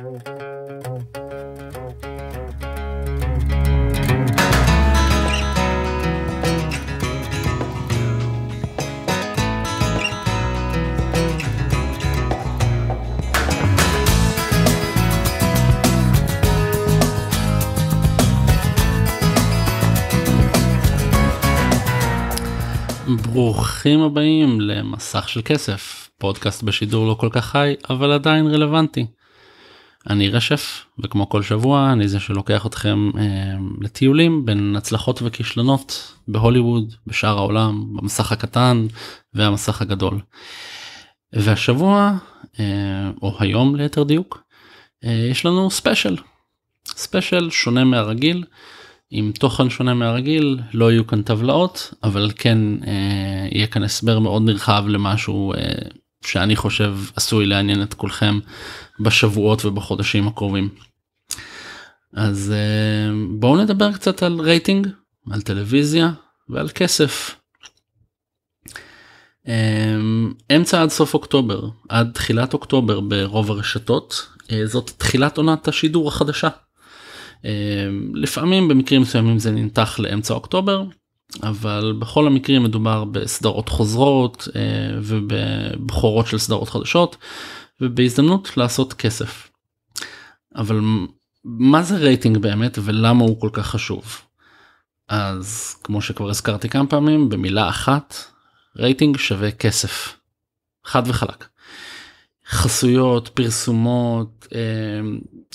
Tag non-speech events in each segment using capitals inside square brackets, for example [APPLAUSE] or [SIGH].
ברוכים הבאים למסך של כסף, פודקאסט בשידור לא כל כך חי, אבל עדיין רלוונטי. אני רשף וכמו כל שבוע אני זה שלוקח אתכם אה, לטיולים בין הצלחות וכישלונות בהוליווד בשאר העולם במסך הקטן והמסך הגדול. והשבוע אה, או היום ליתר דיוק אה, יש לנו ספיישל. ספיישל שונה מהרגיל עם תוכן שונה מהרגיל לא יהיו כאן טבלאות אבל כן אה, יהיה כאן הסבר מאוד נרחב למשהו. אה, שאני חושב עשוי לעניין את כולכם בשבועות ובחודשים הקרובים. אז אה, בואו נדבר קצת על רייטינג, על טלוויזיה ועל כסף. אה, אמצע עד סוף אוקטובר, עד תחילת אוקטובר ברוב הרשתות, אה, זאת תחילת עונת השידור החדשה. לפעמים במקרים מסוימים זה ננתח לאמצע אוקטובר, אבל בכל המקרים מדובר בסדרות חוזרות אה, ובבחורות של סדרות חדשות ובהזדמנות לעשות כסף. אבל מה זה רייטינג באמת ולמה הוא כל כך חשוב? אז כמו שכבר הזכרתי כמה פעמים במילה אחת רייטינג שווה כסף. חד וחלק. חסויות, פרסומות, אה,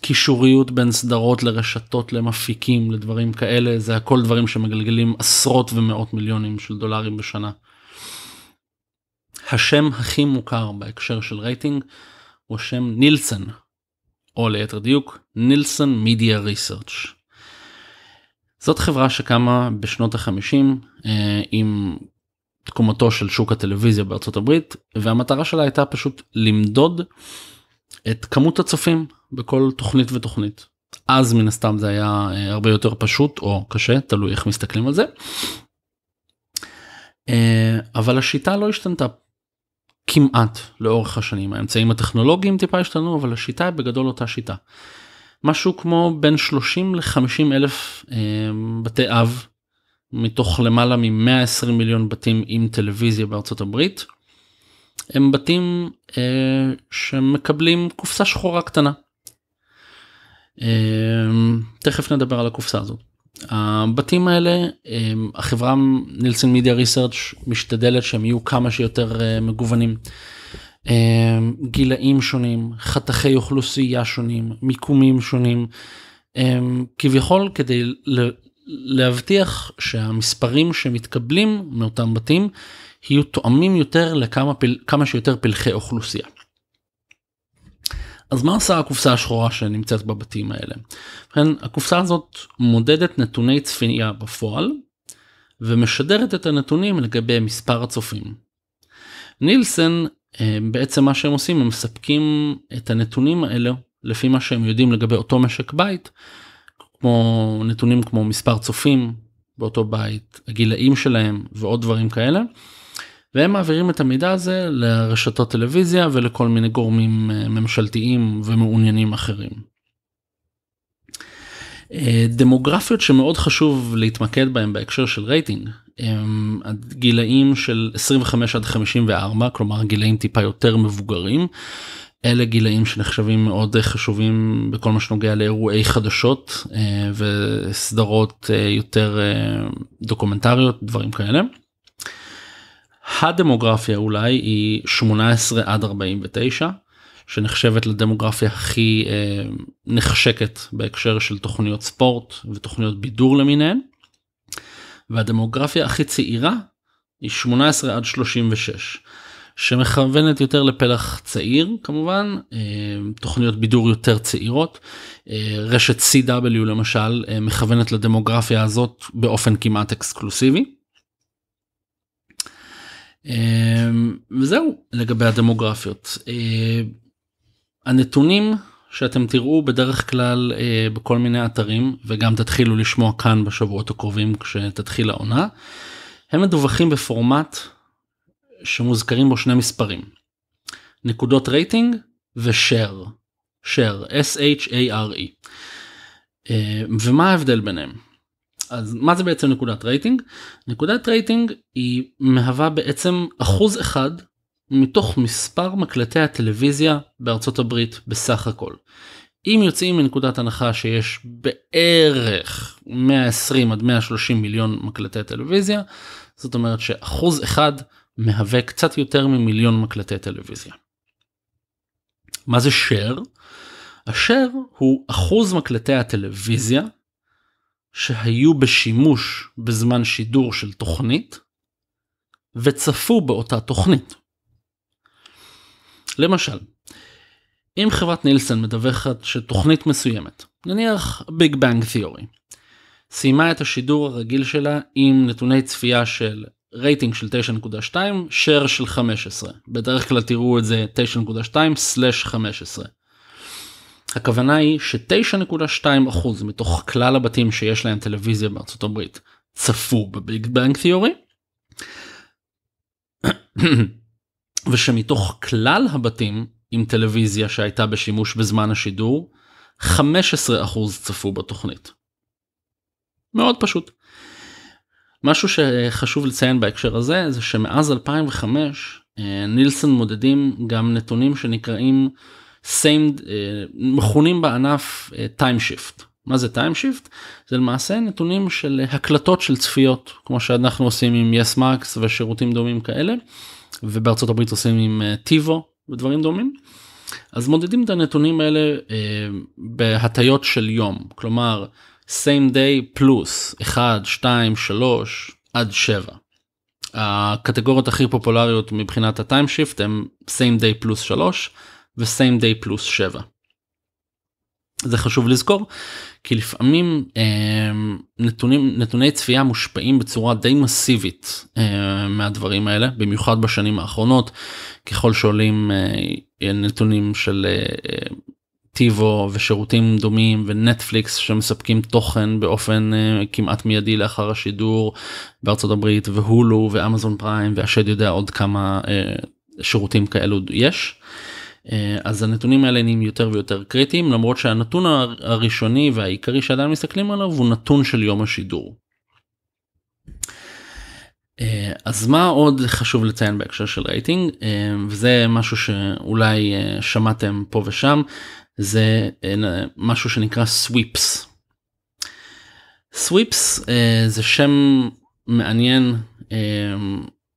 קישוריות בין סדרות לרשתות, למפיקים, לדברים כאלה, זה הכל דברים שמגלגלים עשרות ומאות מיליונים של דולרים בשנה. השם הכי מוכר בהקשר של רייטינג הוא השם נילסן, או ליתר דיוק נילסן מידיה ריסרצ'. זאת חברה שקמה בשנות החמישים אה, עם תקומתו של שוק הטלוויזיה בארצות הברית והמטרה שלה הייתה פשוט למדוד את כמות הצופים בכל תוכנית ותוכנית. אז מן הסתם זה היה אה, הרבה יותר פשוט או קשה תלוי איך מסתכלים על זה. אה, אבל השיטה לא השתנתה כמעט לאורך השנים האמצעים הטכנולוגיים טיפה השתנו אבל השיטה היא בגדול אותה שיטה. משהו כמו בין 30 ל-50 אלף אה, בתי אב מתוך למעלה מ-120 מיליון בתים עם טלוויזיה בארצות הברית. הם בתים אה, שמקבלים קופסה שחורה קטנה. אה, תכף נדבר על הקופסה הזאת. הבתים האלה, אה, החברה נילסון מידיה ריסרצ' משתדלת שהם יהיו כמה שיותר אה, מגוונים. אה, גילאים שונים, חתכי אוכלוסייה שונים, מיקומים שונים. אה, כביכול כדי להבטיח שהמספרים שמתקבלים מאותם בתים יהיו תואמים יותר לכמה פל, כמה שיותר פלחי אוכלוסייה. אז מה עושה הקופסה השחורה שנמצאת בבתים האלה? ובכן, הקופסה הזאת מודדת נתוני צפייה בפועל ומשדרת את הנתונים לגבי מספר הצופים. נילסן, אה, בעצם מה שהם עושים הם מספקים את הנתונים האלה לפי מה שהם יודעים לגבי אותו משק בית כמו נתונים כמו מספר צופים באותו בית, הגילאים שלהם ועוד דברים כאלה. והם מעבירים את המידע הזה לרשתות טלוויזיה ולכל מיני גורמים אה, ממשלתיים ומעוניינים אחרים. אה, דמוגרפיות שמאוד חשוב להתמקד בהם בהקשר של רייטינג הם הגילאים של 25 עד 54 כלומר גילאים טיפה יותר מבוגרים אלה גילאים שנחשבים מאוד אה, חשובים בכל מה שנוגע לאירועי חדשות אה, וסדרות אה, יותר דוקומנטריות דברים כאלה. הדמוגרפיה אולי היא 18 עד 49 שנחשבת לדמוגרפיה הכי נחשקת בהקשר של תוכניות ספורט ותוכניות בידור למיניהן. והדמוגרפיה הכי צעירה היא 18 עד 36. שמכוונת יותר לפלח צעיר כמובן אה, תוכניות בידור יותר צעירות אה, רשת CW למשל אה, מכוונת לדמוגרפיה הזאת באופן כמעט אקסקלוסיבי. וזהו לגבי הדמוגרפיות הנתונים שאתם תראו בדרך כלל בכל מיני אתרים וגם תתחילו לשמוע כאן בשבועות הקרובים כשתתחיל העונה. הם מדווחים בפורמט שמוזכרים בו שני מספרים. נקודות רייטינג ושאר. שאר, s h a r e אה, ומה ההבדל ביניהם? אז מה זה בעצם נקודת רייטינג? נקודת רייטינג היא מהווה בעצם אחוז אחד מתוך מספר מקלטי הטלוויזיה בארצות הברית בסך הכל. אם יוצאים מנקודת הנחה שיש בערך 120 עד 130 מיליון מקלטי טלוויזיה, זאת אומרת שאחוז אחד מהווה קצת יותר ממיליון מקלטי טלוויזיה. מה זה שר? השר הוא אחוז מקלטי הטלוויזיה שהיו בשימוש בזמן שידור של תוכנית וצפו באותה תוכנית. למשל, אם חברת נילסון מדווחת שתוכנית מסוימת, נניח ביג בנג תיאורי, סיימה את השידור הרגיל שלה עם נתוני צפייה של רייטינג של 9.2, share של 15. בדרך כלל תראו את זה 9.2/15. הכוונה היא ש-9.2% מתוך כלל הבתים שיש להם טלוויזיה בארצות הברית צפו בביג בנק תיאורי, [CLEARS THROAT] ושמתוך כלל הבתים עם טלוויזיה שהייתה בשימוש בזמן השידור, 15% צפו בתוכנית. מאוד פשוט. משהו שחשוב לציין בהקשר הזה זה שמאז 2005 אה, נילסון מודדים גם נתונים שנקראים same אה, מכונים בענף אה, time shift. מה זה time shift? זה למעשה נתונים של הקלטות של צפיות כמו שאנחנו עושים עם yes max ושירותים דומים כאלה ובארצות הברית עושים עם טיבו ודברים דומים. אז מודדים את הנתונים האלה בהטיות של יום כלומר same day פלוס 1 2 3 עד 7. הקטגוריות הכי פופולריות מבחינת הטיים שיפט הם same day פלוס 3 ו-same day פלוס 7. זה חשוב לזכור כי לפעמים אה, נתונים נתוני צפייה מושפעים בצורה די מסיבית אה, מהדברים האלה במיוחד בשנים האחרונות ככל שעולים אה, נתונים של אה, טיבו ושירותים דומים ונטפליקס שמספקים תוכן באופן uh, כמעט מיידי לאחר השידור בארצות הברית והולו ואמזון פריים והשד יודע עוד כמה uh, שירותים כאלו יש. Uh, אז הנתונים האלה נהיים יותר ויותר קריטיים למרות שהנתון הראשוני והעיקרי שעדיין מסתכלים עליו הוא נתון של יום השידור. Uh, אז מה עוד חשוב לציין בהקשר של רייטינג uh, וזה משהו שאולי uh, שמעתם פה ושם זה אה, משהו שנקרא סוויפס. סוויפס אה, זה שם מעניין אה,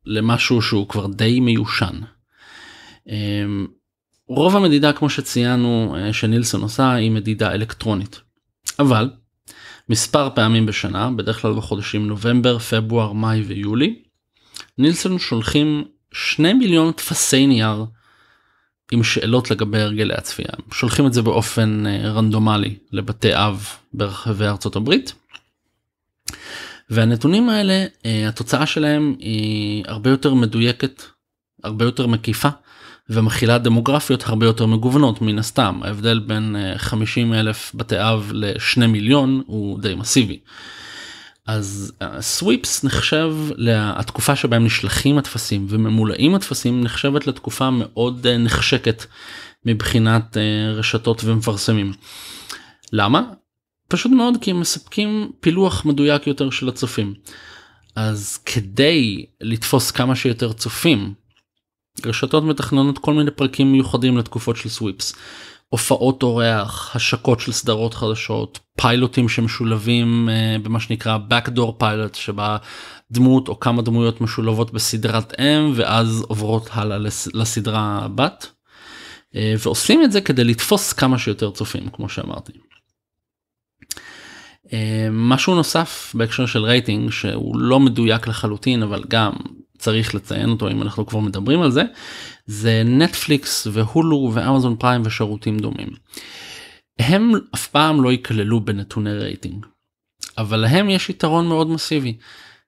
למשהו שהוא כבר די מיושן. רוב המדידה כמו שציינו שנילסון עושה היא מדידה אלקטרונית. אבל מספר פעמים בשנה, בדרך כלל בחודשים נובמבר, פברואר, מאי ויולי, נילסון שולחים שני מיליון טפסי נייר עם שאלות לגבי הרגלי הצפייה. שולחים את זה באופן אה, רנדומלי לבתי אב ברחבי ארצות הברית. והנתונים האלה אה, התוצאה שלהם היא הרבה יותר מדויקת הרבה יותר מקיפה ומכילה דמוגרפיות הרבה יותר מגוונות מן הסתם ההבדל בין 50 אה, אלף בתי אב לשני מיליון הוא די מסיבי. אז סוויפס אה, נחשב לתקופה שבהם נשלחים הטפסים וממולאים הטפסים נחשבת לתקופה מאוד אה, נחשקת מבחינת אה, רשתות ומפרסמים. למה? פשוט מאוד כי הם מספקים פילוח מדויק יותר של הצופים. אז כדי לתפוס כמה שיותר צופים רשתות מתכננות כל מיני פרקים מיוחדים לתקופות של סוויפס. הופעות אורח, השקות של סדרות חדשות, פיילוטים שמשולבים uh, במה שנקרא Backdoor Pilot שבה דמות או כמה דמויות משולבות בסדרת אם ואז עוברות הלאה לס- לסדרה בת, uh, ועושים את זה כדי לתפוס כמה שיותר צופים כמו שאמרתי. אה, משהו נוסף בהקשר של רייטינג שהוא לא מדויק לחלוטין אבל גם צריך לציין אותו אם אנחנו כבר מדברים על זה, זה נטפליקס והולו ואמזון פריים ושירותים דומים. הם אף פעם לא ייכללו בנתוני רייטינג, אבל להם יש יתרון מאוד מסיבי.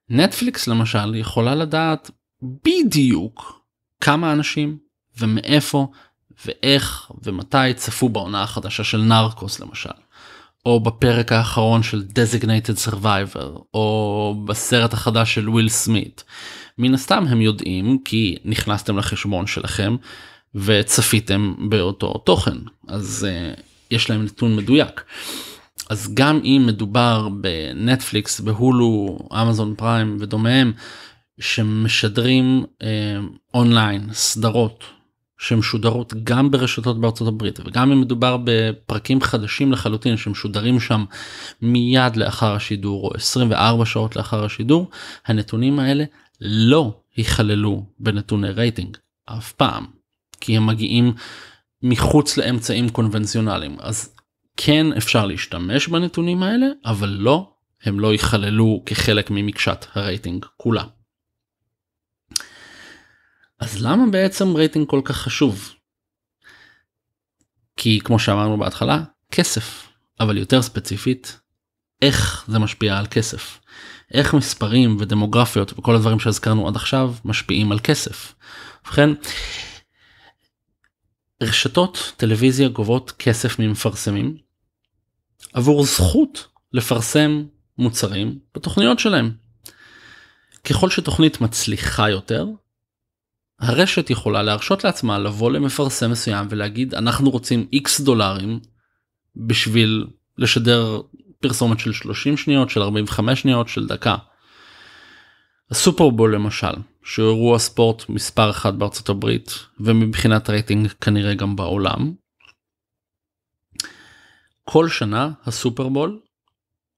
נטפליקס למשל יכולה לדעת בדיוק כמה אנשים ומאיפה ואיך ומתי צפו בעונה החדשה של נרקוס למשל. או בפרק האחרון של Designated Survivor, או בסרט החדש של וויל סמית. מן הסתם הם יודעים כי נכנסתם לחשבון שלכם וצפיתם באותו תוכן, אז uh, יש להם נתון מדויק. אז גם אם מדובר בנטפליקס, בהולו, אמזון פריים ודומיהם, שמשדרים אה, אונליין uh, סדרות שמשודרות גם ברשתות בארצות הברית וגם אם מדובר בפרקים חדשים לחלוטין שמשודרים שם מיד לאחר השידור או 24 שעות לאחר השידור הנתונים האלה לא ייכללו בנתוני רייטינג אף פעם כי הם מגיעים מחוץ לאמצעים קונבנציונליים אז כן אפשר להשתמש בנתונים האלה אבל לא הם לא ייכללו כחלק ממקשת הרייטינג כולה. אז למה בעצם רייטינג כל כך חשוב? כי כמו שאמרנו בהתחלה כסף אבל יותר ספציפית איך זה משפיע על כסף איך מספרים ודמוגרפיות וכל הדברים שהזכרנו עד עכשיו משפיעים על כסף. ובכן רשתות טלוויזיה גובות כסף ממפרסמים עבור זכות לפרסם מוצרים בתוכניות שלהם. ככל שתוכנית מצליחה יותר הרשת יכולה להרשות לעצמה לבוא למפרסם מסוים ולהגיד אנחנו רוצים x דולרים בשביל לשדר פרסומת של 30 שניות של 45 שניות של דקה. הסופרבול למשל שהוא אירוע ספורט מספר אחת בארצות הברית ומבחינת רייטינג כנראה גם בעולם. כל שנה הסופרבול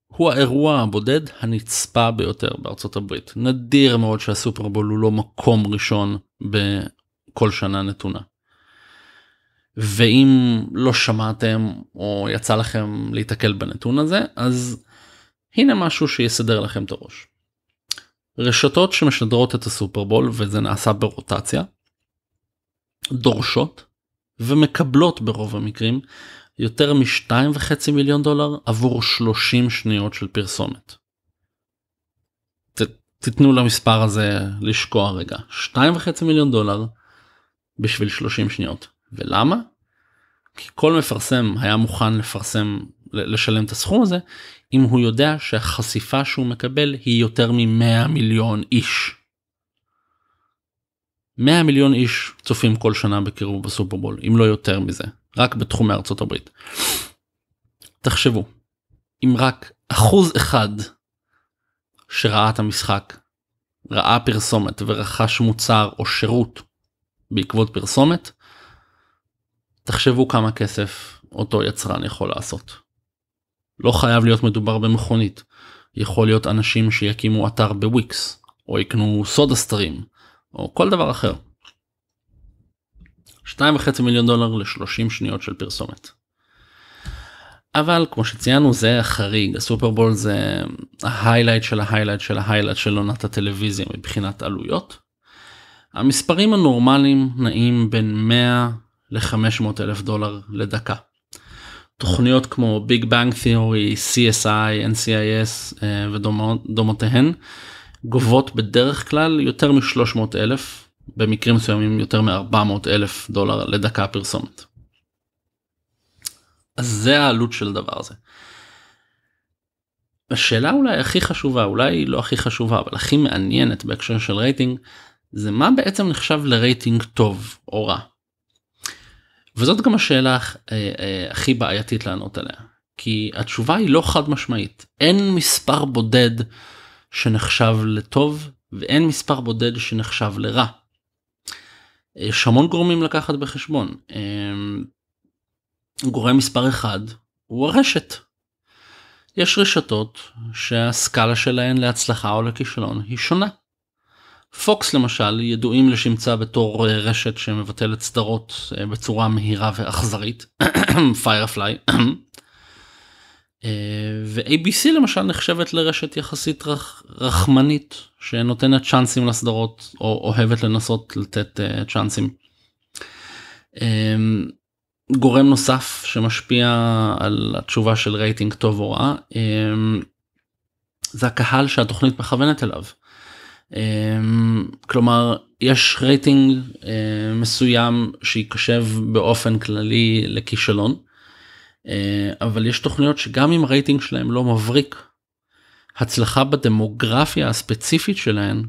הוא האירוע הבודד הנצפה ביותר בארצות הברית. נדיר מאוד שהסופרבול הוא לא מקום ראשון בכל שנה נתונה. ואם לא שמעתם או יצא לכם להתקל בנתון הזה אז הנה משהו שיסדר לכם את הראש. רשתות שמשדרות את הסופרבול וזה נעשה ברוטציה דורשות ומקבלות ברוב המקרים יותר מ-2.5 מיליון דולר עבור 30 שניות של פרסומת. תיתנו למספר הזה לשקוע רגע 2.5 מיליון דולר בשביל 30 שניות ולמה? כי כל מפרסם היה מוכן לפרסם לשלם את הסכום הזה אם הוא יודע שהחשיפה שהוא מקבל היא יותר מ-100 מיליון איש. 100 מיליון איש צופים כל שנה בקירוב בסופרבול אם לא יותר מזה רק בתחומי ארצות הברית. תחשבו אם רק אחוז אחד שראה את המשחק, ראה פרסומת ורכש מוצר או שירות בעקבות פרסומת, תחשבו כמה כסף אותו יצרן יכול לעשות. לא חייב להיות מדובר במכונית, יכול להיות אנשים שיקימו אתר בוויקס, או יקנו סודה סטרים, או כל דבר אחר. 2.5 מיליון דולר ל-30 שניות של פרסומת. אבל כמו שציינו זה החריג הסופרבול זה ההיילייט של ההיילייט של ההיילייט של עונת הטלוויזיה מבחינת עלויות. המספרים הנורמליים נעים בין 100 ל-500 אלף דולר לדקה. תוכניות כמו ביג בנג תיאורי, CSI, NCIS ודומותיהן גובות בדרך כלל יותר מ-300 אלף, במקרים מסוימים יותר מ-400 אלף דולר לדקה פרסומת. אז זה העלות של דבר הזה. השאלה אולי הכי חשובה, אולי לא הכי חשובה, אבל הכי מעניינת בהקשר של רייטינג, זה מה בעצם נחשב לרייטינג טוב או רע. וזאת גם השאלה אה, אה, הכי בעייתית לענות עליה, כי התשובה היא לא חד משמעית. אין מספר בודד שנחשב לטוב ואין מספר בודד שנחשב לרע. יש המון גורמים לקחת בחשבון. אה, גורם מספר אחד הוא הרשת. יש רשתות שהסקאלה שלהן להצלחה או לכישלון היא שונה. פוקס למשל ידועים לשמצה בתור אה, רשת שמבטלת סדרות אה, בצורה מהירה ואכזרית, פיירפליי, [COUGHS] [COUGHS] אה, ו-ABC למשל נחשבת לרשת יחסית רח, רחמנית שנותנת צ'אנסים לסדרות או אוהבת לנסות לתת uh, צ'אנסים. Um, גורם נוסף שמשפיע על התשובה של רייטינג טוב או רע אמ, זה הקהל שהתוכנית מכוונת אליו. אמ, כלומר יש רייטינג אמ, מסוים שייחשב באופן כללי לכישלון אבל יש תוכניות שגם אם הרייטינג שלהם לא מבריק הצלחה בדמוגרפיה הספציפית שלהן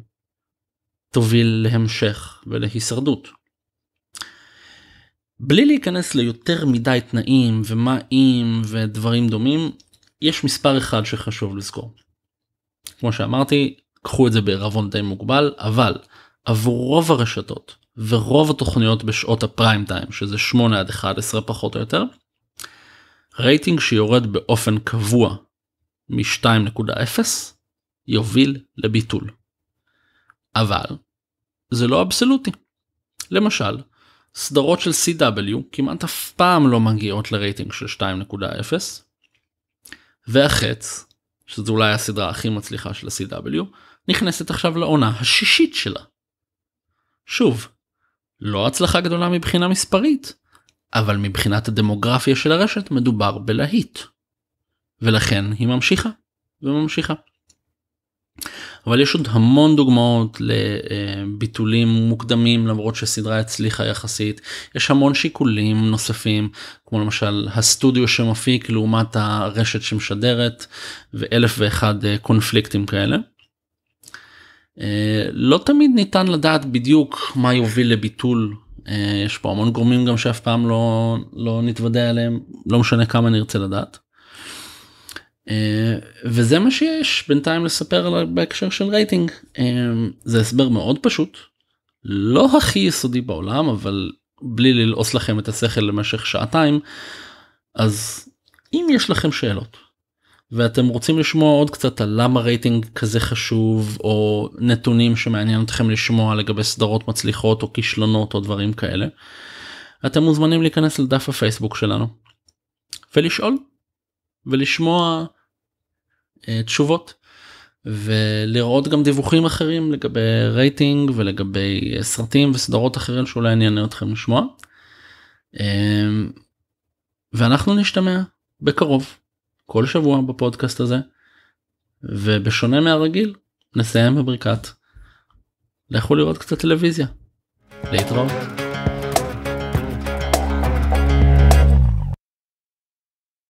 תוביל להמשך ולהישרדות. בלי להיכנס ליותר מדי תנאים ומה אם ודברים דומים, יש מספר אחד שחשוב לזכור. כמו שאמרתי, קחו את זה בעירבון די מוגבל, אבל עבור רוב הרשתות ורוב התוכניות בשעות הפריים טיים, שזה 8 עד 11 פחות או יותר, רייטינג שיורד באופן קבוע מ-2.0 יוביל לביטול. אבל זה לא אבסולוטי. למשל, סדרות של CW כמעט אף פעם לא מגיעות לרייטינג של 2.0 והחץ שזו אולי הסדרה הכי מצליחה של ה-CW נכנסת עכשיו לעונה השישית שלה. שוב, לא הצלחה גדולה מבחינה מספרית אבל מבחינת הדמוגרפיה של הרשת מדובר בלהיט. ולכן היא ממשיכה וממשיכה. אבל יש עוד המון דוגמאות לביטולים מוקדמים למרות שסדרה הצליחה יחסית יש המון שיקולים נוספים כמו למשל הסטודיו שמפיק לעומת הרשת שמשדרת ואלף ואחד אה, קונפליקטים כאלה. אה, לא תמיד ניתן לדעת בדיוק מה יוביל לביטול אה, יש פה המון גורמים גם שאף פעם לא לא נתוודע עליהם לא משנה כמה נרצה לדעת. אה, וזה מה שיש בינתיים לספר על בהקשר של רייטינג אה, זה הסבר מאוד פשוט לא הכי יסודי בעולם אבל בלי ללעוס לכם את השכל למשך שעתיים אז אם יש לכם שאלות ואתם רוצים לשמוע עוד קצת על למה רייטינג כזה חשוב או נתונים שמעניין אתכם לשמוע לגבי סדרות מצליחות או כישלונות או דברים כאלה אתם מוזמנים להיכנס לדף הפייסבוק שלנו ולשאול ולשמוע אה, תשובות ולראות גם דיווחים אחרים לגבי רייטינג ולגבי אה, סרטים וסדרות אחרים שאולי אני אענה אתכם לשמוע. אה, ואנחנו נשתמע בקרוב כל שבוע בפודקאסט הזה ובשונה מהרגיל נסיים בבריקת לכו לראות קצת טלוויזיה להתראות.